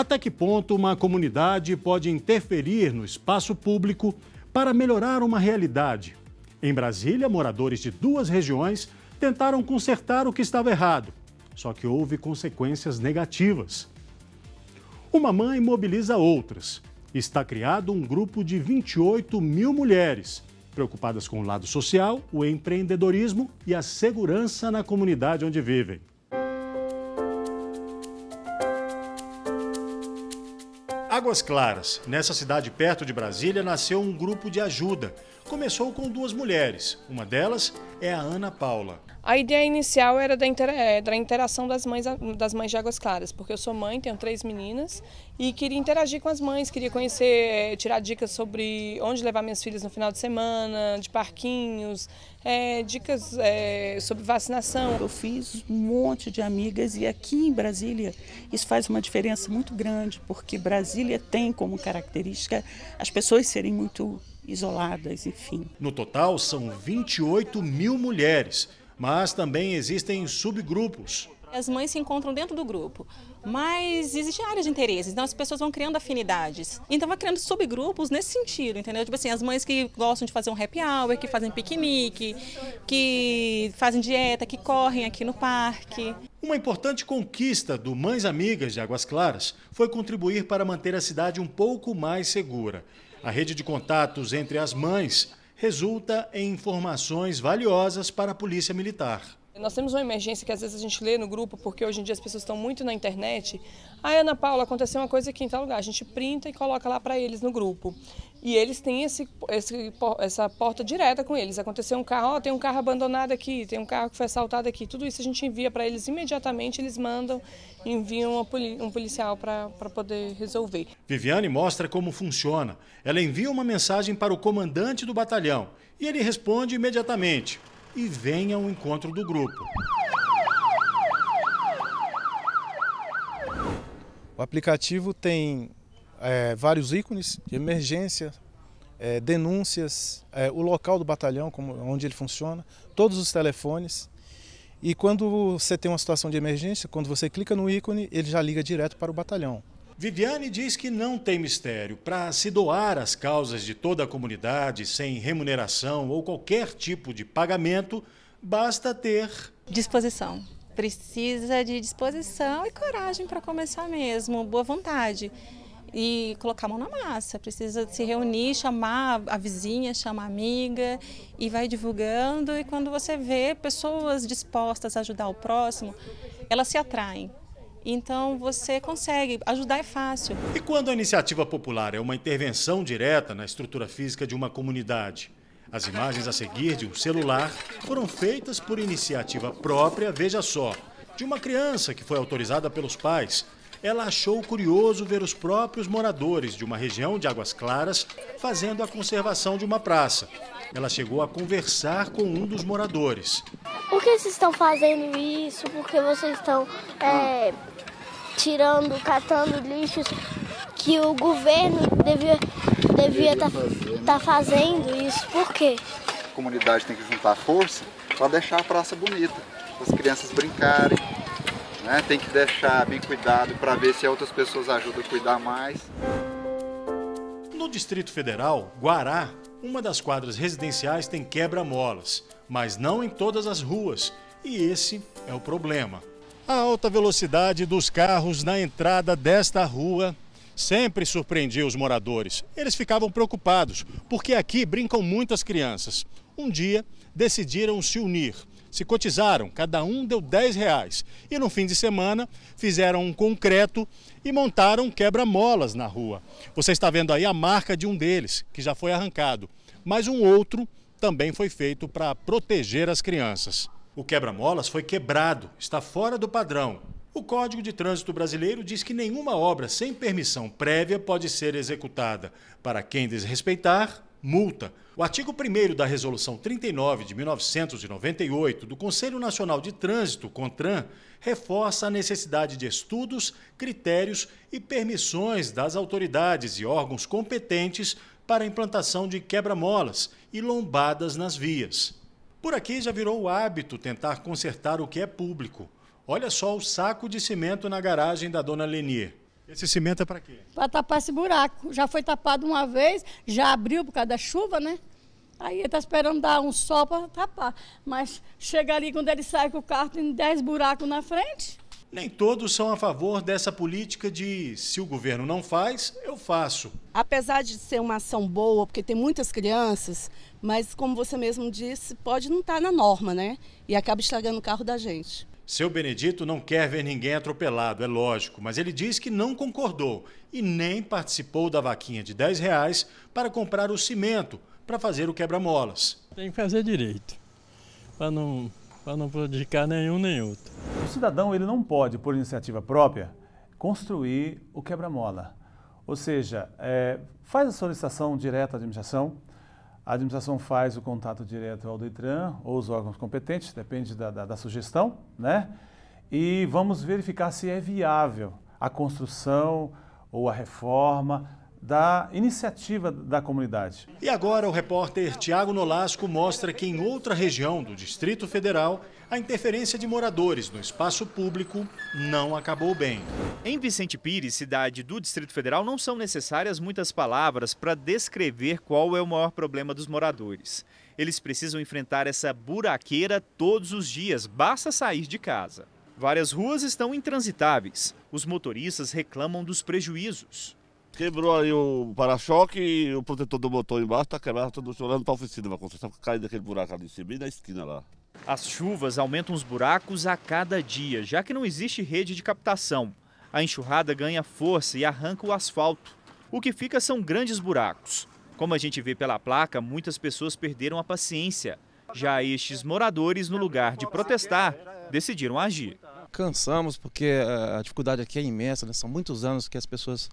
Até que ponto uma comunidade pode interferir no espaço público para melhorar uma realidade? Em Brasília, moradores de duas regiões tentaram consertar o que estava errado, só que houve consequências negativas. Uma mãe mobiliza outras. Está criado um grupo de 28 mil mulheres, preocupadas com o lado social, o empreendedorismo e a segurança na comunidade onde vivem. Águas Claras, nessa cidade perto de Brasília, nasceu um grupo de ajuda. Começou com duas mulheres, uma delas é a Ana Paula. A ideia inicial era da, é, interação das mães, das mães de Águas Claras, porque eu sou mãe, tenho três meninas e queria interagir com as mães, queria conhecer, eh, tirar dicas sobre onde levar minhas filhas no final de semana, de parquinhos, é, dicas é, sobre vacinação. Eu fiz um monte de amigas e aqui em Brasília isso faz uma diferença muito grande, porque Brasília tem como característica as pessoas serem muito isoladas, enfim. No total, são 28 mil mulheres, mas também existem subgrupos as mães se encontram dentro do grupo, mas existem áreas de interesse, então as pessoas vão criando afinidades. Então vai criando subgrupos nesse sentido, entendeu? Tipo assim, as mães que gostam de fazer um happy hour, que fazem piquenique, que fazem dieta, que correm aqui no parque. Uma importante conquista do Mães Amigas de Águas Claras foi contribuir para manter a cidade um pouco mais segura. A rede de contatos entre as mães resulta em informações valiosas para a Polícia Militar. Nós temos uma emergência que às vezes a gente lê no grupo, porque hoje em dia as pessoas estão muito na internet. Aí, Ana Paula, aconteceu uma coisa aqui em tal lugar. A gente printa e coloca lá para eles no grupo. E eles têm esse, esse, essa porta direta com eles. Aconteceu um carro, ó, tem um carro abandonado aqui, tem um carro que foi assaltado aqui. Tudo isso a gente envia para eles imediatamente, eles mandam, enviam um policial para poder resolver. Viviane mostra como funciona. Ela envia uma mensagem para o comandante do batalhão e ele responde imediatamente e venha ao encontro do grupo. O aplicativo tem é, vários ícones de emergência, é, denúncias, é, o local do batalhão, como, onde ele funciona, todos os telefones. E quando você tem uma situação de emergência, quando você clica no ícone, ele já liga direto para o batalhão. Viviane diz que não tem mistério. Para se doar às causas de toda a comunidade, sem remuneração ou qualquer tipo de pagamento, basta ter. Disposição. Precisa de disposição e coragem para começar mesmo, boa vontade. E colocar a mão na massa. Precisa se reunir, chamar a vizinha, chamar a amiga e vai divulgando. E quando você vê pessoas dispostas a ajudar o próximo, elas se atraem. Então você consegue, ajudar é fácil. E quando a iniciativa popular é uma intervenção direta na estrutura física de uma comunidade? As imagens a seguir de um celular foram feitas por iniciativa própria, veja só, de uma criança que foi autorizada pelos pais. Ela achou curioso ver os próprios moradores de uma região de Águas Claras fazendo a conservação de uma praça. Ela chegou a conversar com um dos moradores. Por que vocês estão fazendo isso? Por que vocês estão é tirando, catando lixos que o governo devia devia estar tá, tá fazendo isso. Por quê? A comunidade tem que juntar força para deixar a praça bonita, para as crianças brincarem. Né? Tem que deixar bem cuidado para ver se outras pessoas ajudam a cuidar mais. No Distrito Federal, Guará, uma das quadras residenciais tem quebra-molas, mas não em todas as ruas. E esse é o problema. A alta velocidade dos carros na entrada desta rua sempre surpreendia os moradores. Eles ficavam preocupados, porque aqui brincam muitas crianças. Um dia, decidiram se unir. Se cotizaram, cada um deu 10 reais. E no fim de semana, fizeram um concreto e montaram quebra-molas na rua. Você está vendo aí a marca de um deles, que já foi arrancado. Mas um outro também foi feito para proteger as crianças. O quebra-molas foi quebrado, está fora do padrão. O Código de Trânsito Brasileiro diz que nenhuma obra sem permissão prévia pode ser executada. Para quem desrespeitar, multa. O artigo 1 da Resolução 39 de 1998 do Conselho Nacional de Trânsito, CONTRAN, reforça a necessidade de estudos, critérios e permissões das autoridades e órgãos competentes para a implantação de quebra-molas e lombadas nas vias. Por aqui já virou o hábito tentar consertar o que é público. Olha só o saco de cimento na garagem da dona Lenier. Esse cimento é para quê? Para tapar esse buraco. Já foi tapado uma vez, já abriu por causa da chuva, né? Aí ele está esperando dar um sol para tapar. Mas chega ali, quando ele sai com o carro, tem 10 buracos na frente. Nem todos são a favor dessa política de se o governo não faz, eu faço. Apesar de ser uma ação boa, porque tem muitas crianças, mas como você mesmo disse, pode não estar tá na norma, né? E acaba estragando o carro da gente. Seu Benedito não quer ver ninguém atropelado, é lógico, mas ele diz que não concordou e nem participou da vaquinha de 10 reais para comprar o cimento para fazer o quebra-molas. Tem que fazer direito, para não para não prejudicar nenhum nem outro. O cidadão ele não pode, por iniciativa própria, construir o quebra-mola. Ou seja, é, faz a solicitação direta à administração, a administração faz o contato direto ao DETRAN ou os órgãos competentes, depende da, da, da sugestão, né? E vamos verificar se é viável a construção ou a reforma da iniciativa da comunidade. E agora o repórter Tiago Nolasco mostra que em outra região do Distrito Federal, a interferência de moradores no espaço público não acabou bem. Em Vicente Pires, cidade do Distrito Federal, não são necessárias muitas palavras para descrever qual é o maior problema dos moradores. Eles precisam enfrentar essa buraqueira todos os dias, basta sair de casa. Várias ruas estão intransitáveis. Os motoristas reclamam dos prejuízos. Quebrou aí o para-choque e o protetor do motor embaixo tá quebrado, todo chorando pra tá oficina, vai construção cair daquele buraco ali em cima, bem na esquina lá. As chuvas aumentam os buracos a cada dia, já que não existe rede de captação. A enxurrada ganha força e arranca o asfalto. O que fica são grandes buracos. Como a gente vê pela placa, muitas pessoas perderam a paciência. Já estes moradores, no lugar de protestar, decidiram agir. Cansamos porque eh, a dificuldade aqui é imensa, né? são muitos anos que as pessoas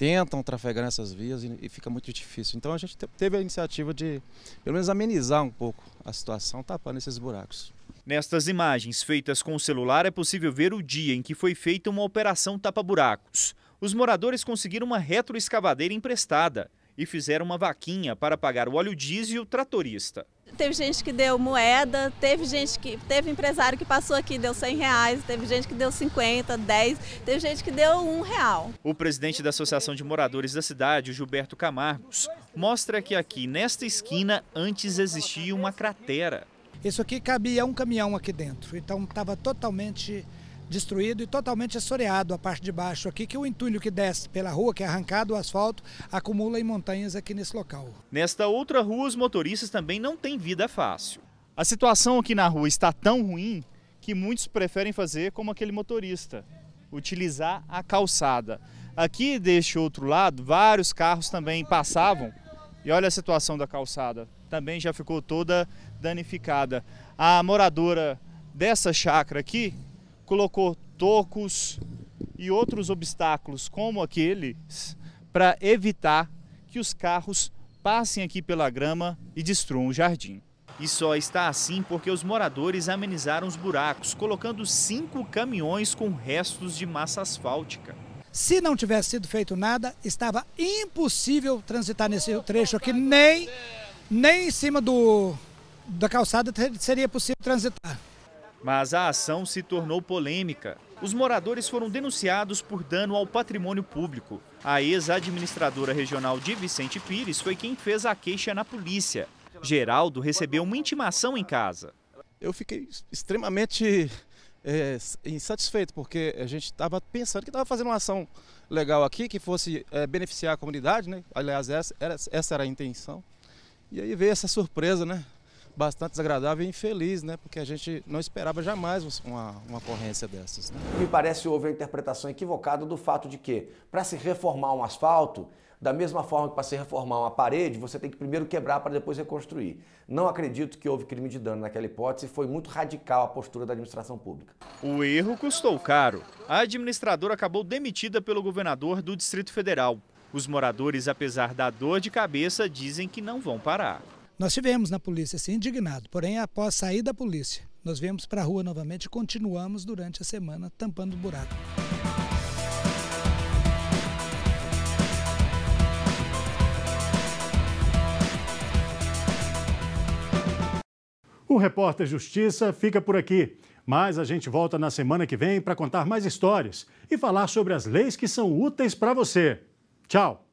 tentam trafegar nessas vias e, e fica muito difícil. Então a gente teve a iniciativa de, pelo menos, amenizar um pouco a situação, tapando esses buracos. Nestas imagens feitas com o celular é possível ver o dia em que foi feita uma operação tapa-buracos. Os moradores conseguiram uma retroescavadeira emprestada e fizeram uma vaquinha para pagar o óleo diesel e o tratorista teve gente que deu moeda, teve gente que. Teve empresário que passou aqui deu 100 reais, teve gente que deu 50, 10, teve gente que deu um real. O presidente da Associação de Moradores da cidade, o Gilberto Camargos, mostra que aqui nesta esquina antes existia uma cratera. Isso aqui cabia um caminhão aqui dentro, então estava totalmente destruído e totalmente assoreado a parte de baixo aqui, que o entulho que desce pela rua, que é arrancado o asfalto, acumula em montanhas aqui nesse local. Nesta outra rua, os motoristas também não têm vida fácil. A situação aqui na rua está tão ruim que muitos preferem fazer como aquele motorista, utilizar a calçada. Aqui deste outro lado, vários carros também passavam e olha a situação da calçada, também já ficou toda danificada. A moradora dessa chácara aqui colocou tocos e outros obstáculos como aqueles para evitar que os carros passem aqui pela grama e destruam o jardim. E só está assim porque os moradores amenizaram os buracos, colocando cinco caminhões com restos de massa asfáltica. Se não tivesse sido feito nada, estava impossível transitar nesse trecho aqui, nem, nem em cima do, da calçada seria possível transitar mas a ação se tornou polêmica. Os moradores foram denunciados por dano ao patrimônio público. A ex-administradora regional de Vicente Pires foi quem fez a queixa na polícia. Geraldo recebeu uma intimação em casa. Eu fiquei extremamente é, insatisfeito, porque a gente estava pensando que estava fazendo uma ação legal aqui, que fosse é, beneficiar a comunidade, né? aliás, essa era, essa era a intenção. E aí veio essa surpresa, né? bastante desagradável e infeliz, né? Porque a gente não esperava jamais uma, uma ocorrência dessas. Né? Me parece houve a interpretação equivocada do fato de que, para se reformar um asfalto, da mesma forma que para se reformar uma parede, você tem que primeiro quebrar para depois reconstruir. Não acredito que houve crime de dano naquela hipótese, foi muito radical a postura da administração pública. O erro custou caro. A administradora acabou demitida pelo governador do Distrito Federal. Os moradores, apesar da dor de cabeça, dizem que não vão parar. Nós tivemos na polícia, assim, indignado, porém após sair da polícia, nós viemos para a rua novamente e continuamos durante a semana tampando o buraco. O Repórter Justiça fica por aqui, mas a gente volta na semana que vem para contar mais histórias e falar sobre as leis que são úteis para você. Tchau!